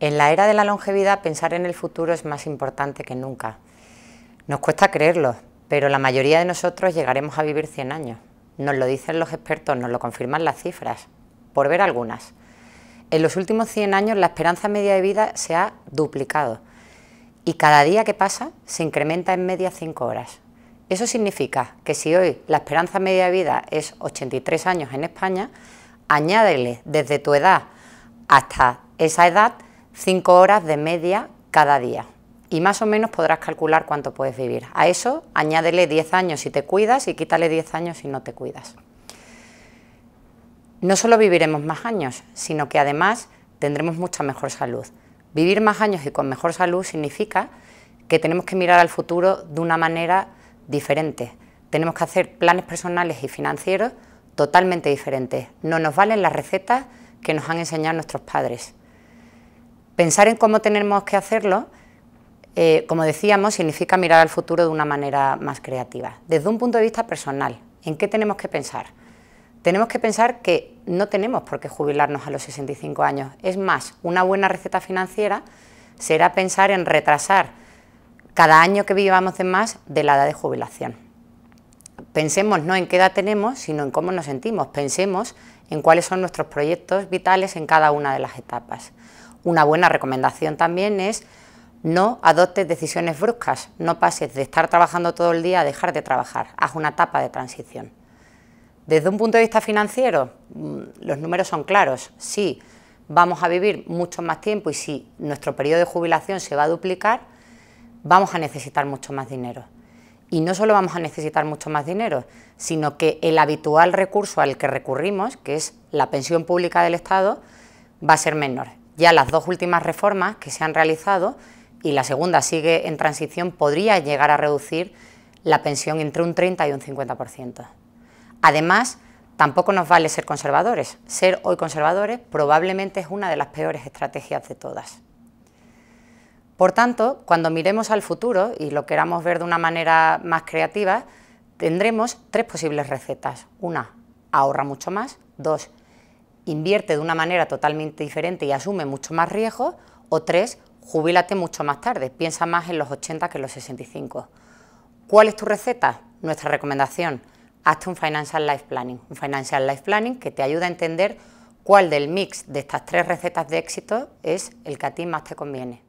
En la era de la longevidad, pensar en el futuro es más importante que nunca. Nos cuesta creerlo, pero la mayoría de nosotros llegaremos a vivir 100 años. Nos lo dicen los expertos, nos lo confirman las cifras, por ver algunas. En los últimos 100 años la esperanza media de vida se ha duplicado y cada día que pasa se incrementa en media 5 horas. Eso significa que si hoy la esperanza media de vida es 83 años en España, añádele desde tu edad hasta esa edad ...cinco horas de media cada día y más o menos podrás calcular cuánto puedes vivir. A eso añádele 10 años si te cuidas y quítale diez años si no te cuidas. No solo viviremos más años, sino que además tendremos mucha mejor salud. Vivir más años y con mejor salud significa que tenemos que mirar al futuro de una manera diferente. Tenemos que hacer planes personales y financieros totalmente diferentes. No nos valen las recetas que nos han enseñado nuestros padres. Pensar en cómo tenemos que hacerlo, eh, como decíamos, significa mirar al futuro de una manera más creativa, desde un punto de vista personal. ¿En qué tenemos que pensar? Tenemos que pensar que no tenemos por qué jubilarnos a los 65 años. Es más, una buena receta financiera será pensar en retrasar cada año que vivamos de más de la edad de jubilación. Pensemos no en qué edad tenemos, sino en cómo nos sentimos. Pensemos en cuáles son nuestros proyectos vitales en cada una de las etapas. Una buena recomendación también es no adoptes decisiones bruscas, no pases de estar trabajando todo el día a dejar de trabajar, haz una etapa de transición. Desde un punto de vista financiero, mm, los números son claros. Si vamos a vivir mucho más tiempo y si nuestro periodo de jubilación se va a duplicar, vamos a necesitar mucho más dinero. Y no solo vamos a necesitar mucho más dinero, sino que el habitual recurso al que recurrimos, que es la pensión pública del Estado, va a ser menor ya las dos últimas reformas que se han realizado y la segunda sigue en transición podría llegar a reducir la pensión entre un 30 y un 50%. Además, tampoco nos vale ser conservadores. Ser hoy conservadores probablemente es una de las peores estrategias de todas. Por tanto, cuando miremos al futuro y lo queramos ver de una manera más creativa, tendremos tres posibles recetas. Una, ahorra mucho más. Dos, invierte de una manera totalmente diferente y asume mucho más riesgos, o tres, jubílate mucho más tarde, piensa más en los 80 que en los 65. ¿Cuál es tu receta? Nuestra recomendación, hazte un Financial Life Planning, un Financial Life Planning que te ayuda a entender cuál del mix de estas tres recetas de éxito es el que a ti más te conviene.